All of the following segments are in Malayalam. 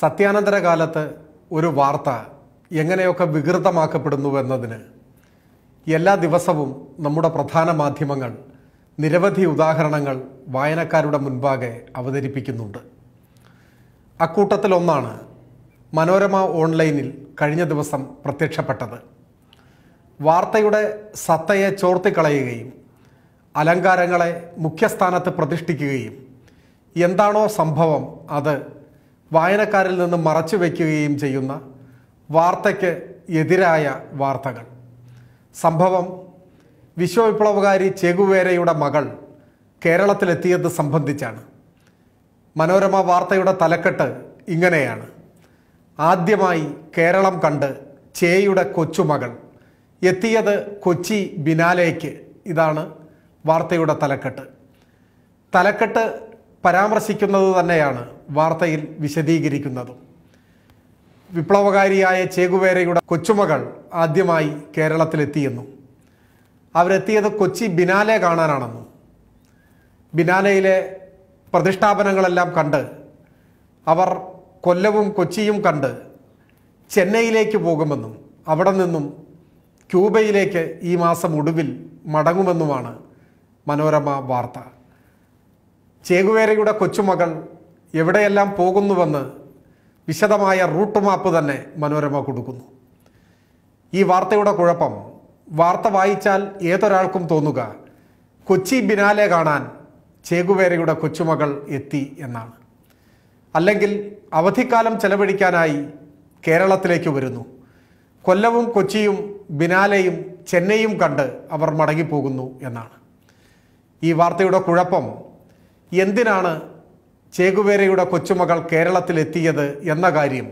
സത്യാനന്തര കാലത്ത് ഒരു വാർത്ത എങ്ങനെയൊക്കെ വികൃതമാക്കപ്പെടുന്നു എന്നതിന് എല്ലാ ദിവസവും നമ്മുടെ പ്രധാന മാധ്യമങ്ങൾ നിരവധി ഉദാഹരണങ്ങൾ വായനക്കാരുടെ മുൻപാകെ അവതരിപ്പിക്കുന്നുണ്ട് അക്കൂട്ടത്തിലൊന്നാണ് മനോരമ ഓൺലൈനിൽ കഴിഞ്ഞ ദിവസം പ്രത്യക്ഷപ്പെട്ടത് വാർത്തയുടെ സത്തയെ ചോർത്തിക്കളയുകയും അലങ്കാരങ്ങളെ മുഖ്യസ്ഥാനത്ത് പ്രതിഷ്ഠിക്കുകയും എന്താണോ സംഭവം അത് വായനക്കാരിൽ നിന്ന് മറച്ചു വയ്ക്കുകയും ചെയ്യുന്ന വാർത്തയ്ക്ക് എതിരായ വാർത്തകൾ സംഭവം വിശ്വവിപ്ലവകാരി ചെഗുവേരയുടെ മകൾ കേരളത്തിലെത്തിയത് സംബന്ധിച്ചാണ് മനോരമ വാർത്തയുടെ തലക്കെട്ട് ഇങ്ങനെയാണ് ആദ്യമായി കേരളം കണ്ട് ചേയുടെ കൊച്ചുമകൾ എത്തിയത് കൊച്ചി ബിനാലയ്ക്ക് ഇതാണ് വാർത്തയുടെ തലക്കെട്ട് തലക്കെട്ട് പരാമർശിക്കുന്നത് തന്നെയാണ് വാർത്തയിൽ വിശദീകരിക്കുന്നതും വിപ്ലവകാരിയായ ചേകുവേരയുടെ കൊച്ചുമകൾ ആദ്യമായി കേരളത്തിലെത്തിയെന്നും അവരെത്തിയത് കൊച്ചി ബിനാലെ കാണാനാണെന്നും ബിനാലയിലെ പ്രതിഷ്ഠാപനങ്ങളെല്ലാം കണ്ട് അവർ കൊല്ലവും കൊച്ചിയും കണ്ട് ചെന്നൈയിലേക്ക് പോകുമെന്നും അവിടെ നിന്നും ക്യൂബയിലേക്ക് ഈ മാസം ഒടുവിൽ മടങ്ങുമെന്നുമാണ് മനോരമ വാർത്ത ചേകുവേരയുടെ കൊച്ചുമകൾ എവിടെയെല്ലാം പോകുന്നുവെന്ന് വിശദമായ റൂട്ട് മാപ്പ് തന്നെ മനോരമ കൊടുക്കുന്നു ഈ വാർത്തയുടെ കുഴപ്പം വാർത്ത വായിച്ചാൽ ഏതൊരാൾക്കും തോന്നുക കൊച്ചി ബിനാലെ കാണാൻ ചേകുവേരയുടെ കൊച്ചുമകൾ എത്തി എന്നാണ് അല്ലെങ്കിൽ അവധിക്കാലം ചെലവഴിക്കാനായി കേരളത്തിലേക്ക് വരുന്നു കൊല്ലവും കൊച്ചിയും ബിനാലെയും ചെന്നൈയും കണ്ട് അവർ മടങ്ങിപ്പോകുന്നു എന്നാണ് ഈ വാർത്തയുടെ കുഴപ്പം എന്തിനാണ് ചേകുവേരയുടെ കൊച്ചുമകൾ കേരളത്തിലെത്തിയത് എന്ന കാര്യം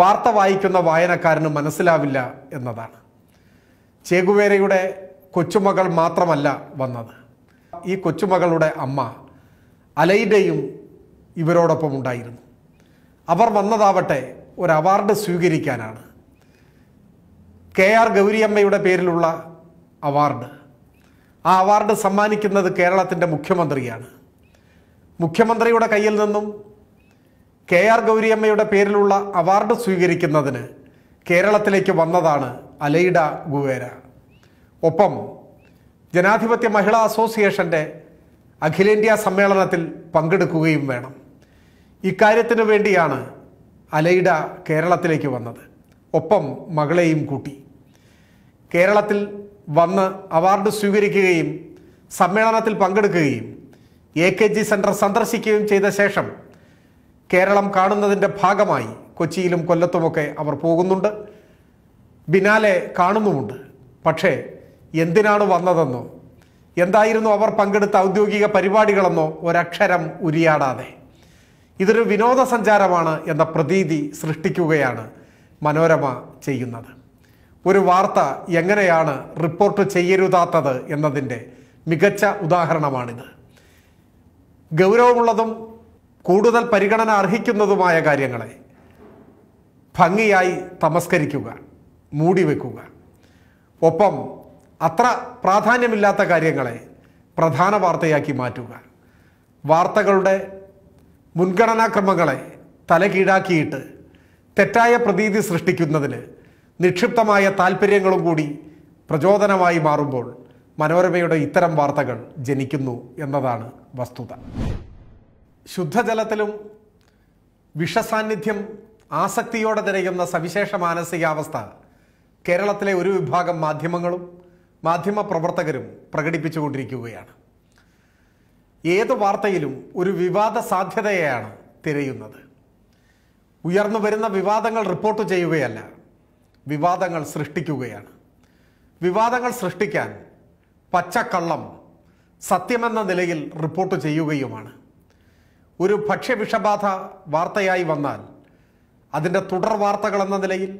വാർത്ത വായിക്കുന്ന വായനക്കാരന് മനസ്സിലാവില്ല എന്നതാണ് ചേകുവേരയുടെ കൊച്ചുമകൾ മാത്രമല്ല വന്നത് ഈ കൊച്ചുമകളുടെ അമ്മ അലൈഡയും ഇവരോടൊപ്പം ഉണ്ടായിരുന്നു അവർ വന്നതാവട്ടെ ഒരു അവാർഡ് സ്വീകരിക്കാനാണ് കെ ആർ ഗൗരിയമ്മയുടെ പേരിലുള്ള അവാർഡ് ആ അവാർഡ് സമ്മാനിക്കുന്നത് കേരളത്തിൻ്റെ മുഖ്യമന്ത്രിയാണ് മുഖ്യമന്ത്രിയുടെ കയ്യിൽ നിന്നും കെ ആർ ഗൗരിയമ്മയുടെ പേരിലുള്ള അവാർഡ് സ്വീകരിക്കുന്നതിന് കേരളത്തിലേക്ക് വന്നതാണ് അലൈഡ ഗുവേര ഒപ്പം ജനാധിപത്യ മഹിളാ അസോസിയേഷൻ്റെ അഖിലേന്ത്യാ സമ്മേളനത്തിൽ പങ്കെടുക്കുകയും വേണം ഇക്കാര്യത്തിനു വേണ്ടിയാണ് അലൈഡ കേരളത്തിലേക്ക് വന്നത് ഒപ്പം മകളെയും കൂട്ടി കേരളത്തിൽ വന്ന് അവാർഡ് സ്വീകരിക്കുകയും സമ്മേളനത്തിൽ പങ്കെടുക്കുകയും എ കെ ജി സെന്റർ സന്ദർശിക്കുകയും ചെയ്ത ശേഷം കേരളം കാണുന്നതിൻ്റെ ഭാഗമായി കൊച്ചിയിലും കൊല്ലത്തുമൊക്കെ അവർ പോകുന്നുണ്ട് ബിനാലെ കാണുന്നുമുണ്ട് പക്ഷേ എന്തിനാണ് വന്നതെന്നോ എന്തായിരുന്നു അവർ പങ്കെടുത്ത ഔദ്യോഗിക പരിപാടികളെന്നോ ഒരക്ഷരം ഉരിയാടാതെ ഇതൊരു വിനോദസഞ്ചാരമാണ് എന്ന പ്രതീതി സൃഷ്ടിക്കുകയാണ് മനോരമ ചെയ്യുന്നത് ഒരു വാർത്ത എങ്ങനെയാണ് റിപ്പോർട്ട് ചെയ്യരുതാത്തത് എന്നതിൻ്റെ മികച്ച ഉദാഹരണമാണിത് ഗൗരവമുള്ളതും കൂടുതൽ പരിഗണന അർഹിക്കുന്നതുമായ കാര്യങ്ങളെ ഭംഗിയായി തമസ്കരിക്കുക മൂടി വെക്കുക ഒപ്പം അത്ര പ്രാധാന്യമില്ലാത്ത കാര്യങ്ങളെ പ്രധാന വാർത്തയാക്കി മാറ്റുക വാർത്തകളുടെ മുൻഗണനാക്രമങ്ങളെ തലകീഴാക്കിയിട്ട് തെറ്റായ പ്രതീതി സൃഷ്ടിക്കുന്നതിന് നിക്ഷിപ്തമായ താല്പര്യങ്ങളും കൂടി പ്രചോദനമായി മാറുമ്പോൾ മനോരമയുടെ ഇത്തരം വാർത്തകൾ ജനിക്കുന്നു എന്നതാണ് വസ്തുത ശുദ്ധജലത്തിലും വിഷസാന്നിധ്യം ആസക്തിയോടെ തിരയുന്ന സവിശേഷ മാനസികാവസ്ഥ കേരളത്തിലെ ഒരു വിഭാഗം മാധ്യമങ്ങളും മാധ്യമ പ്രവർത്തകരും പ്രകടിപ്പിച്ചുകൊണ്ടിരിക്കുകയാണ് ഏത് വാർത്തയിലും ഒരു വിവാദ സാധ്യതയെയാണ് തിരയുന്നത് ഉയർന്നു വരുന്ന വിവാദങ്ങൾ റിപ്പോർട്ട് ചെയ്യുകയല്ല വിവാദങ്ങൾ സൃഷ്ടിക്കുകയാണ് വിവാദങ്ങൾ സൃഷ്ടിക്കാൻ പച്ചക്കള്ളം സത്യമെന്ന നിലയിൽ റിപ്പോർട്ട് ചെയ്യുകയുമാണ് ഒരു ഭക്ഷ്യവിഷബാധ വാർത്തയായി വന്നാൽ അതിൻ്റെ തുടർ വാർത്തകൾ എന്ന നിലയിൽ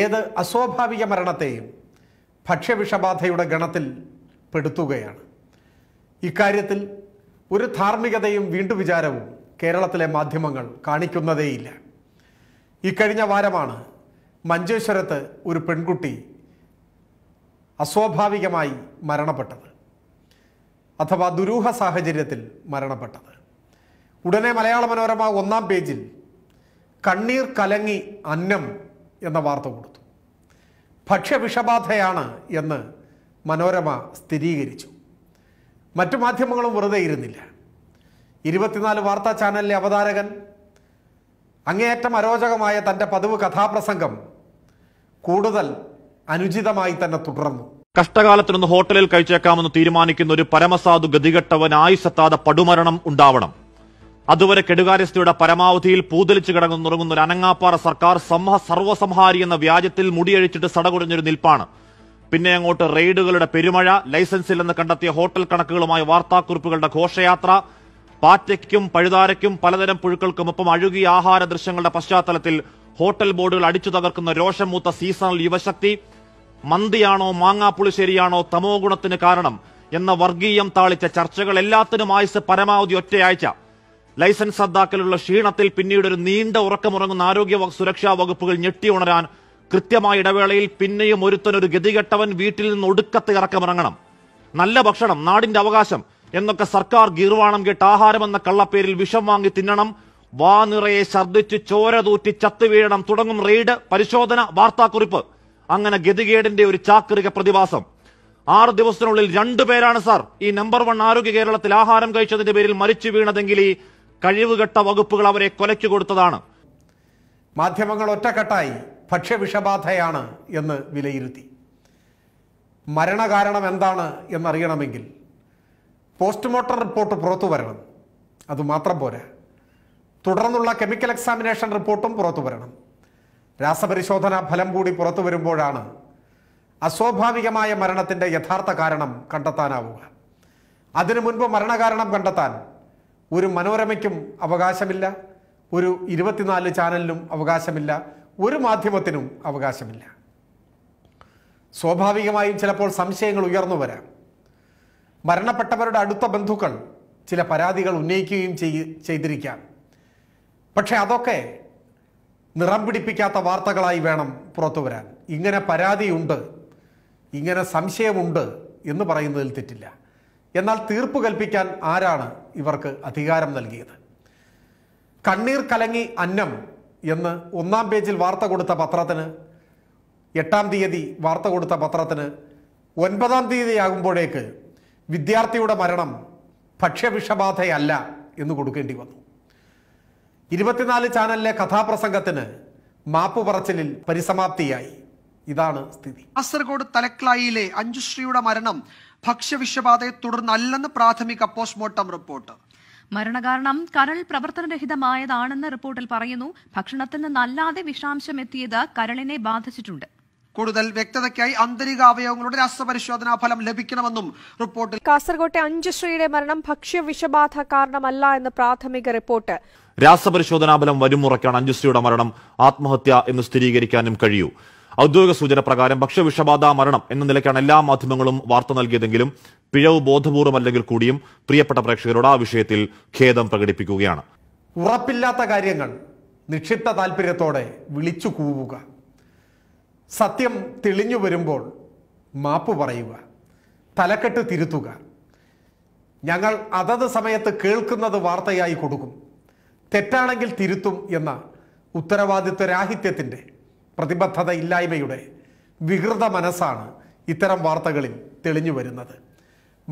ഏത് അസ്വാഭാവിക മരണത്തെയും ഭക്ഷ്യവിഷബാധയുടെ ഗണത്തിൽ പെടുത്തുകയാണ് ഇക്കാര്യത്തിൽ ഒരു ധാർമ്മികതയും വിചാരവും കേരളത്തിലെ മാധ്യമങ്ങൾ കാണിക്കുന്നതേയില്ല ഇക്കഴിഞ്ഞ വാരമാണ് മഞ്ചേശ്വരത്ത് ഒരു പെൺകുട്ടി അസ്വാഭാവികമായി മരണപ്പെട്ടത് അഥവാ ദുരൂഹ സാഹചര്യത്തിൽ മരണപ്പെട്ടത് ഉടനെ മലയാള മനോരമ ഒന്നാം പേജിൽ കണ്ണീർ കലങ്ങി അന്നം എന്ന വാർത്ത കൊടുത്തു ഭക്ഷ്യവിഷബാധയാണ് എന്ന് മനോരമ സ്ഥിരീകരിച്ചു മറ്റു മാധ്യമങ്ങളും വെറുതെ ഇരുന്നില്ല ഇരുപത്തിനാല് വാർത്താ ചാനലിലെ അവതാരകൻ അങ്ങേയറ്റം അരോചകമായ തൻ്റെ പതിവ് കഥാപ്രസംഗം കൂടുതൽ അനുചിതമായി തന്നെ തുടർന്നു കഷ്ടകാലത്തിനൊന്ന് ഹോട്ടലിൽ കഴിച്ചേക്കാമെന്ന് തീരുമാനിക്കുന്ന ഒരു പരമസാധു ഗതികെട്ടവൻ ആയുസത്താതെ പടുമരണം ഉണ്ടാവണം അതുവരെ കെടുകാര്യസ്ഥയുടെ പരമാവധിയിൽ പൂതലിച്ചു കിടന്നുറങ്ങുന്ന ഒരു അനങ്ങാപ്പാറ സർക്കാർ സംഹ സർവ്വസംഹാരി എന്ന വ്യാജത്തിൽ മുടിയഴിച്ചിട്ട് സടകുടഞ്ഞൊരു നിൽപ്പാണ് പിന്നെ അങ്ങോട്ട് റെയ്ഡുകളുടെ പെരുമഴ ലൈസൻസിൽ നിന്ന് കണ്ടെത്തിയ ഹോട്ടൽ കണക്കുകളുമായി വാർത്താക്കുറിപ്പുകളുടെ ഘോഷയാത്ര പാറ്റയ്ക്കും പഴുതാരയ്ക്കും പലതരം പുഴുക്കൾക്കുമൊപ്പം അഴുകിയ ആഹാര ദൃശ്യങ്ങളുടെ പശ്ചാത്തലത്തിൽ ഹോട്ടൽ ബോർഡുകൾ അടിച്ചു തകർക്കുന്ന രോഷമൂത്ത സീസണൽ യുവശക്തി മന്തിയാണോ മാങ്ങാപ്പുളിശ്ശേരിയാണോ തമോ ഗുണത്തിന് കാരണം എന്ന വർഗീയം താളിച്ച ചർച്ചകൾ എല്ലാത്തിനും ആയുസ് പരമാവധി ഒറ്റയാഴ്ച ലൈസൻസ് റദ്ദാക്കലുള്ള ക്ഷീണത്തിൽ പിന്നീട് ഒരു നീണ്ട ഉറക്കമുറങ്ങുന്ന ആരോഗ്യ സുരക്ഷാ വകുപ്പുകൾ ഞെട്ടിയുണരാൻ കൃത്യമായ ഇടവേളയിൽ പിന്നെയും ഒരുത്തൻ ഒരു ഗതികെട്ടവൻ വീട്ടിൽ നിന്ന് ഒടുക്കത്ത് ഇറക്കമിറങ്ങണം നല്ല ഭക്ഷണം നാടിന്റെ അവകാശം എന്നൊക്കെ സർക്കാർ ഗീർവാണം കേട്ട് എന്ന കള്ളപ്പേരിൽ വിഷം വാങ്ങി തിന്നണം നിറയെ ഛർദ്ദിച്ച് ചോര തൂറ്റി ചത്തുവീഴണം തുടങ്ങും റെയ്ഡ് പരിശോധന വാർത്താക്കുറിപ്പ് അങ്ങനെ ഗതികേടിന്റെ ഒരു ചാക്രിക പ്രതിഭാസം ആറ് ദിവസത്തിനുള്ളിൽ രണ്ടുപേരാണ് സാർ ഈ നമ്പർ വൺ ആരോഗ്യ കേരളത്തിൽ ആഹാരം കഴിച്ചതിന്റെ പേരിൽ മരിച്ചു വീണതെങ്കിൽ ഈ കഴിവുകെട്ട വകുപ്പുകൾ അവരെ കൊലച്ചു കൊടുത്തതാണ് മാധ്യമങ്ങൾ ഒറ്റക്കെട്ടായി ഭക്ഷ്യവിഷബാധയാണ് എന്ന് വിലയിരുത്തി മരണകാരണം എന്താണ് എന്നറിയണമെങ്കിൽ പോസ്റ്റ്മോർട്ടം റിപ്പോർട്ട് പുറത്തു വരണം അതുമാത്രം പോരാ തുടർന്നുള്ള കെമിക്കൽ എക്സാമിനേഷൻ റിപ്പോർട്ടും പുറത്തു വരണം രാസപരിശോധനാ ഫലം കൂടി പുറത്തു വരുമ്പോഴാണ് അസ്വാഭാവികമായ മരണത്തിൻ്റെ യഥാർത്ഥ കാരണം കണ്ടെത്താനാവുക അതിനു മുൻപ് മരണകാരണം കണ്ടെത്താൻ ഒരു മനോരമയ്ക്കും അവകാശമില്ല ഒരു ഇരുപത്തിനാല് ചാനലിനും അവകാശമില്ല ഒരു മാധ്യമത്തിനും അവകാശമില്ല സ്വാഭാവികമായും ചിലപ്പോൾ സംശയങ്ങൾ ഉയർന്നു വരാം മരണപ്പെട്ടവരുടെ അടുത്ത ബന്ധുക്കൾ ചില പരാതികൾ ഉന്നയിക്കുകയും ചെയ്തിരിക്കാം പക്ഷെ അതൊക്കെ നിറം പിടിപ്പിക്കാത്ത വാർത്തകളായി വേണം പുറത്തു വരാൻ ഇങ്ങനെ പരാതിയുണ്ട് ഇങ്ങനെ സംശയമുണ്ട് എന്ന് പറയുന്നതിൽ തെറ്റില്ല എന്നാൽ തീർപ്പ് കൽപ്പിക്കാൻ ആരാണ് ഇവർക്ക് അധികാരം നൽകിയത് കണ്ണീർ കലങ്ങി അന്നം എന്ന് ഒന്നാം പേജിൽ വാർത്ത കൊടുത്ത പത്രത്തിന് എട്ടാം തീയതി വാർത്ത കൊടുത്ത പത്രത്തിന് ഒൻപതാം തീയതിയാകുമ്പോഴേക്ക് വിദ്യാർത്ഥിയുടെ മരണം ഭക്ഷ്യവിഷബാധയല്ല എന്ന് കൊടുക്കേണ്ടി വന്നു ഇരുപത്തിനാല് ചാനലിലെ കഥാപ്രസംഗത്തിന് മാപ്പ് പറച്ചിലിൽ പരിസമാപ്തിയായി ഇതാണ് സ്ഥിതി കാസർഗോഡ് തലക്ലായിലെ അഞ്ജുശ്രീയുടെ മരണം ഭക്ഷ്യവിഷബാധയെ തുടർന്നല്ലെന്ന് പ്രാഥമിക പോസ്റ്റ്മോർട്ടം റിപ്പോർട്ട് മരണകാരണം കരൾ പ്രവർത്തനരഹിതമായതാണെന്ന് റിപ്പോർട്ടിൽ പറയുന്നു ഭക്ഷണത്തിൽ നിന്നല്ലാതെ വിഷാംശം എത്തിയത് കരളിനെ ബാധിച്ചിട്ടുണ്ട് കൂടുതൽ വ്യക്തതയ്ക്കായി ആന്തരിക അവയവങ്ങളുടെ രാസപരിശോധനാ ഫലം ലഭിക്കണമെന്നും റിപ്പോർട്ടിൽ കാസർകോട്ടെ അഞ്ചുശ്രീയുടെ മരണം ഭക്ഷ്യ വിഷബാധ കാരണമല്ല എന്ന് പ്രാഥമിക റിപ്പോർട്ട് രാസപരിശോധനാ ബലം വരുമുറയ്ക്കാണ് അഞ്ജുശ്രീയുടെ മരണം ആത്മഹത്യ എന്ന് സ്ഥിരീകരിക്കാനും കഴിയൂ ഔദ്യോഗിക സൂചന പ്രകാരം ഭക്ഷ്യവിഷബാധ മരണം എന്ന നിലയ്ക്കാണ് എല്ലാ മാധ്യമങ്ങളും വാർത്ത നൽകിയതെങ്കിലും പിഴവ് ബോധപൂർവമല്ലെങ്കിൽ കൂടിയും പ്രിയപ്പെട്ട പ്രേക്ഷകരോട് ആ വിഷയത്തിൽ ഖേദം പ്രകടിപ്പിക്കുകയാണ് ഉറപ്പില്ലാത്ത കാര്യങ്ങൾ നിക്ഷിപ്ത താല്പര്യത്തോടെ വിളിച്ചു കൂവുക സത്യം തെളിഞ്ഞു വരുമ്പോൾ മാപ്പ് പറയുക തലക്കെട്ട് തിരുത്തുക ഞങ്ങൾ അതത് സമയത്ത് കേൾക്കുന്നത് വാർത്തയായി കൊടുക്കും തെറ്റാണെങ്കിൽ തിരുത്തും എന്ന ഉത്തരവാദിത്വ രാഹിത്യത്തിൻ്റെ പ്രതിബദ്ധത ഇല്ലായ്മയുടെ വികൃത മനസ്സാണ് ഇത്തരം വാർത്തകളിൽ തെളിഞ്ഞു വരുന്നത്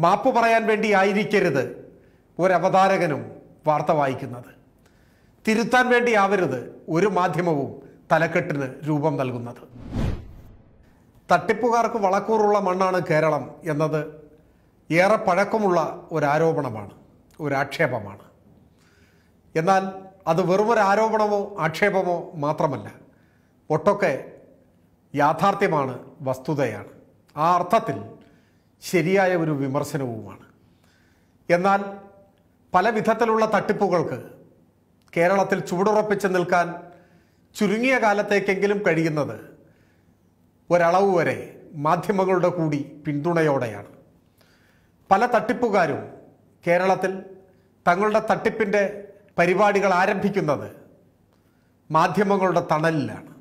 മാപ്പ് പറയാൻ വേണ്ടി ആയിരിക്കരുത് ഒരവതാരകനും വാർത്ത വായിക്കുന്നത് തിരുത്താൻ വേണ്ടി ആവരുത് ഒരു മാധ്യമവും തലക്കെട്ടിന് രൂപം നൽകുന്നത് തട്ടിപ്പുകാർക്ക് വളക്കൂറുള്ള മണ്ണാണ് കേരളം എന്നത് ഏറെ പഴക്കമുള്ള ഒരാരോപണമാണ് ഒരാക്ഷേപമാണ് എന്നാൽ അത് വെറുമൊരു ആരോപണമോ ആക്ഷേപമോ മാത്രമല്ല ഒട്ടൊക്കെ യാഥാർത്ഥ്യമാണ് വസ്തുതയാണ് ആ അർത്ഥത്തിൽ ശരിയായ ഒരു വിമർശനവുമാണ് എന്നാൽ പല വിധത്തിലുള്ള തട്ടിപ്പുകൾക്ക് കേരളത്തിൽ ചുവടുറപ്പിച്ച് നിൽക്കാൻ ചുരുങ്ങിയ കാലത്തേക്കെങ്കിലും കഴിയുന്നത് ഒരളവ് വരെ മാധ്യമങ്ങളുടെ കൂടി പിന്തുണയോടെയാണ് പല തട്ടിപ്പുകാരും കേരളത്തിൽ തങ്ങളുടെ തട്ടിപ്പിൻ്റെ പരിപാടികൾ ആരംഭിക്കുന്നത് മാധ്യമങ്ങളുടെ തണലിലാണ്